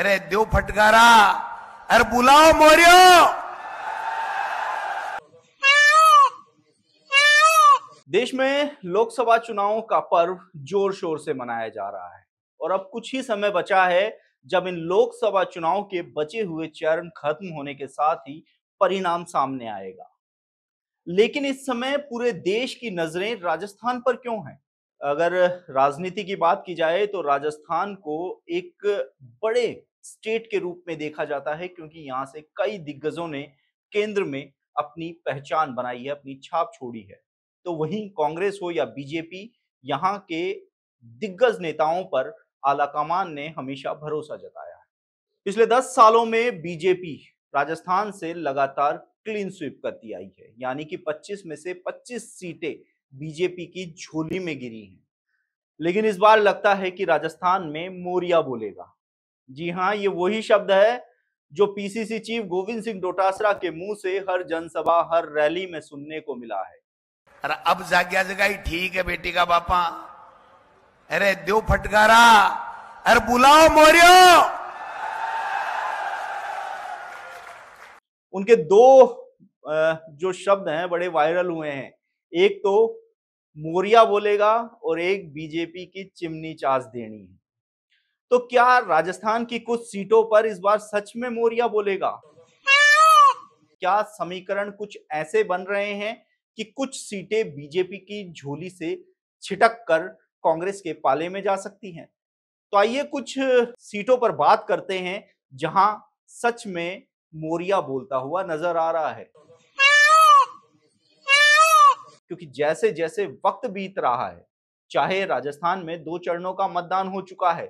अरे देव फटकारा अरे बुलाओ मोरियो देश में लोकसभा चुनाव का पर्व जोर शोर से मनाया जा रहा है और अब कुछ ही समय बचा है जब इन लोकसभा चुनाव के बचे हुए चरण खत्म होने के साथ ही परिणाम सामने आएगा लेकिन इस समय पूरे देश की नजरें राजस्थान पर क्यों हैं अगर राजनीति की बात की जाए तो राजस्थान को एक बड़े स्टेट के रूप में देखा जाता है क्योंकि यहाँ से कई दिग्गजों ने केंद्र में अपनी पहचान बनाई है अपनी छाप छोड़ी है तो वहीं कांग्रेस हो या बीजेपी यहाँ के दिग्गज नेताओं पर आलाकमान ने हमेशा भरोसा जताया है पिछले दस सालों में बीजेपी राजस्थान से लगातार क्लीन स्वीप करती आई है यानी कि 25 में से 25 सीटें बीजेपी की झोली में गिरी हैं लेकिन इस बार लगता है कि राजस्थान में मोरिया बोलेगा जी हाँ ये वही शब्द है जो पीसीसी चीफ गोविंद सिंह डोटासरा के मुंह से हर जनसभा हर रैली में सुनने को मिला है अरे अब जाग्या जगाई ठीक है बेटी का बापा अरे दो फटकारा अरे बुलाओ मोरियो उनके दो जो शब्द हैं बड़े वायरल हुए हैं एक तो मोरिया बोलेगा और एक बीजेपी की चिमनी चाज देनी है तो क्या राजस्थान की कुछ सीटों पर इस बार सच में मोरिया बोलेगा क्या समीकरण कुछ ऐसे बन रहे हैं कि कुछ सीटें बीजेपी की झोली से छिटक कर कांग्रेस के पाले में जा सकती हैं तो आइए कुछ सीटों पर बात करते हैं जहां सच में मोरिया बोलता हुआ नजर आ रहा है क्योंकि जैसे जैसे वक्त बीत रहा है चाहे राजस्थान में दो चरणों का मतदान हो चुका है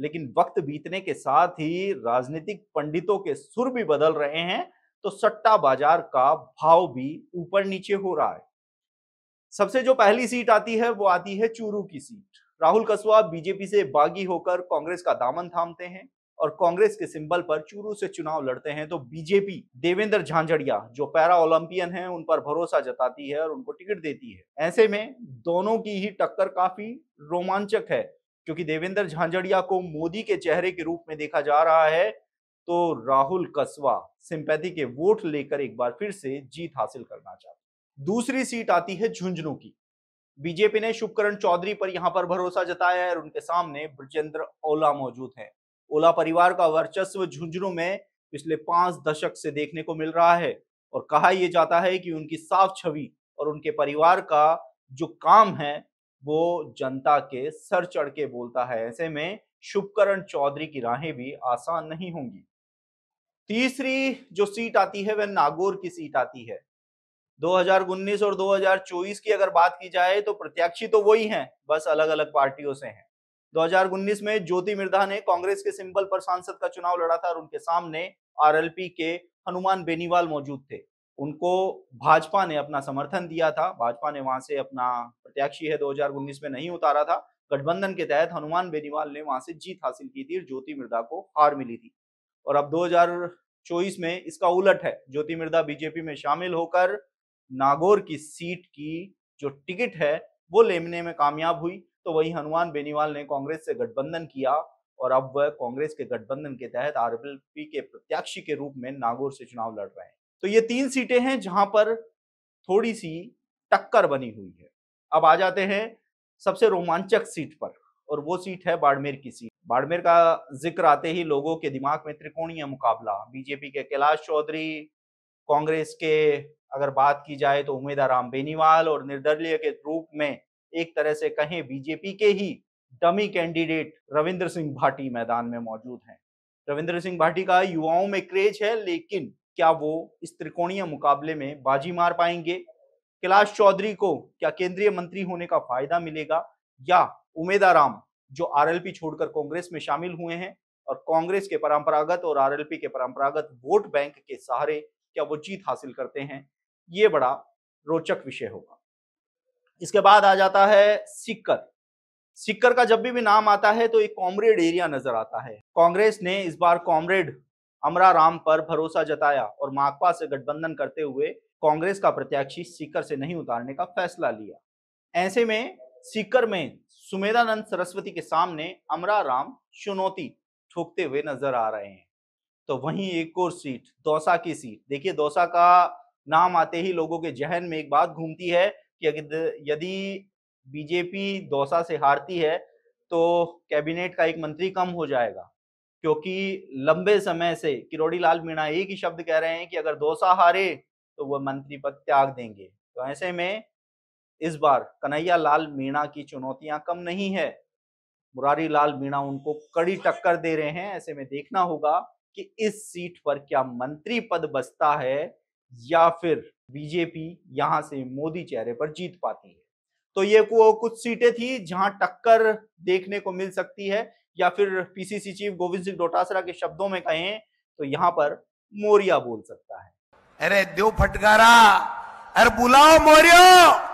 लेकिन वक्त बीतने के साथ ही राजनीतिक पंडितों के सुर भी बदल रहे हैं तो सट्टा बाजार का भाव भी ऊपर नीचे हो रहा है सबसे जो पहली सीट आती है वो आती है चूरू की सीट राहुल कसवा बीजेपी से बागी होकर कांग्रेस का दामन थामते हैं और कांग्रेस के सिंबल पर चूरू से चुनाव लड़ते हैं तो बीजेपी देवेंद्र झांझड़िया जो पैरा ओलंपियन हैं उन पर भरोसा जताती है और उनको टिकट देती है ऐसे में दोनों की ही टक्कर काफी रोमांचक है क्योंकि देवेंद्र झांझड़िया को मोदी के चेहरे के रूप में देखा जा रहा है तो राहुल कस्बा सिंपैथी के वोट लेकर एक बार फिर से जीत हासिल करना चाहते दूसरी सीट आती है झुंझुनू की बीजेपी ने शुभकरण चौधरी पर यहां पर भरोसा जताया है और उनके सामने ब्रजेंद्र ओला मौजूद हैं ओला परिवार का वर्चस्व झुंझुनू में पिछले पांच दशक से देखने को मिल रहा है और कहा यह जाता है कि उनकी साफ छवि और उनके परिवार का जो काम है वो जनता के सर चढ़ के बोलता है ऐसे में शुभकरण चौधरी की राहें भी आसान नहीं होंगी तीसरी जो सीट आती है वह नागौर की सीट आती है 2019 और 2024 की अगर बात की जाए तो प्रत्याशी तो वही हैं बस अलग अलग पार्टियों से हैं 2019 में ज्योति मिर्धा ने कांग्रेस के सिंबल पर सांसद का चुनाव लड़ा था और उनके सामने आरएलपी के हनुमान बेनीवाल मौजूद थे उनको भाजपा ने अपना समर्थन दिया था भाजपा ने वहां से अपना प्रत्याशी है 2019 में नहीं उतारा था गठबंधन के तहत हनुमान बेनीवाल ने वहां से जीत हासिल की थी और ज्योति मिर्धा को हार मिली थी और अब चौबीस में इसका उलट है ज्योति मिर्धा बीजेपी में शामिल होकर नागौर की सीट की जो टिकट है वो लेने में कामयाब हुई तो वही हनुमान बेनीवाल ने कांग्रेस से गठबंधन किया और अब वह कांग्रेस के गठबंधन के तहत आर के प्रत्याशी के रूप में नागौर से चुनाव लड़ रहे हैं तो ये तीन सीटें हैं जहां पर थोड़ी सी टक्कर बनी हुई है अब आ जाते हैं सबसे रोमांचक सीट पर और वो सीट है बाड़मेर की सीट बाड़मेर का जिक्र आते ही लोगों के दिमाग में त्रिकोणीय मुकाबला बीजेपी के कैलाश चौधरी कांग्रेस के अगर बात की जाए तो उम्मीदा राम बेनीवाल और निर्दलीय के रूप में एक तरह से कहें बीजेपी के ही डमी कैंडिडेट रविंद्र सिंह भाटी मैदान में मौजूद हैं रविंद्र सिंह भाटी का युवाओं में क्रेज है लेकिन क्या वो इस त्रिकोणीय मुकाबले में बाजी मार पाएंगे कैलाश चौधरी को क्या केंद्रीय मंत्री होने का फायदा मिलेगा या उमेदाराम जो आरएलपी छोड़कर कांग्रेस में शामिल हुए हैं और कांग्रेस के परंपरागत और आरएलपी के परंपरागत वोट बैंक के सहारे क्या वो जीत हासिल करते हैं ये बड़ा रोचक विषय होगा इसके बाद आ जाता है सिक्कर सिक्कर का जब भी भी नाम आता है तो एक कॉमरेड एरिया नजर आता है कांग्रेस ने इस बार कॉमरेड अमरा राम पर भरोसा जताया और माकपा से गठबंधन करते हुए कांग्रेस का प्रत्याशी सीकर से नहीं उतारने का फैसला लिया ऐसे में सीकर में सुमेधानंद सरस्वती के सामने अमरा राम चुनौती ठोकते हुए नजर आ रहे हैं तो वहीं एक और सीट दौसा की सीट देखिए दौसा का नाम आते ही लोगों के जहन में एक बात घूमती है कि यदि बीजेपी दौसा से हारती है तो कैबिनेट का एक मंत्री कम हो जाएगा क्योंकि लंबे समय से किरोड़ी लाल मीणा एक ही शब्द कह रहे हैं कि अगर दौसा हारे तो वह मंत्री पद त्याग देंगे तो ऐसे में इस बार कन्हैया लाल मीणा की चुनौतियां कम नहीं है मुरारी लाल मीणा उनको कड़ी टक्कर दे रहे हैं ऐसे में देखना होगा कि इस सीट पर क्या मंत्री पद बसता है या फिर बीजेपी यहां से मोदी चेहरे पर जीत पाती है तो ये वो कुछ सीटें थी जहां टक्कर देखने को मिल सकती है या फिर पीसीसी चीफ गोविंद सिंह डोटासरा के शब्दों में कहें तो यहां पर मोरिया बोल सकता है अरे देव फटकारा अरे बुलाओ मोरियो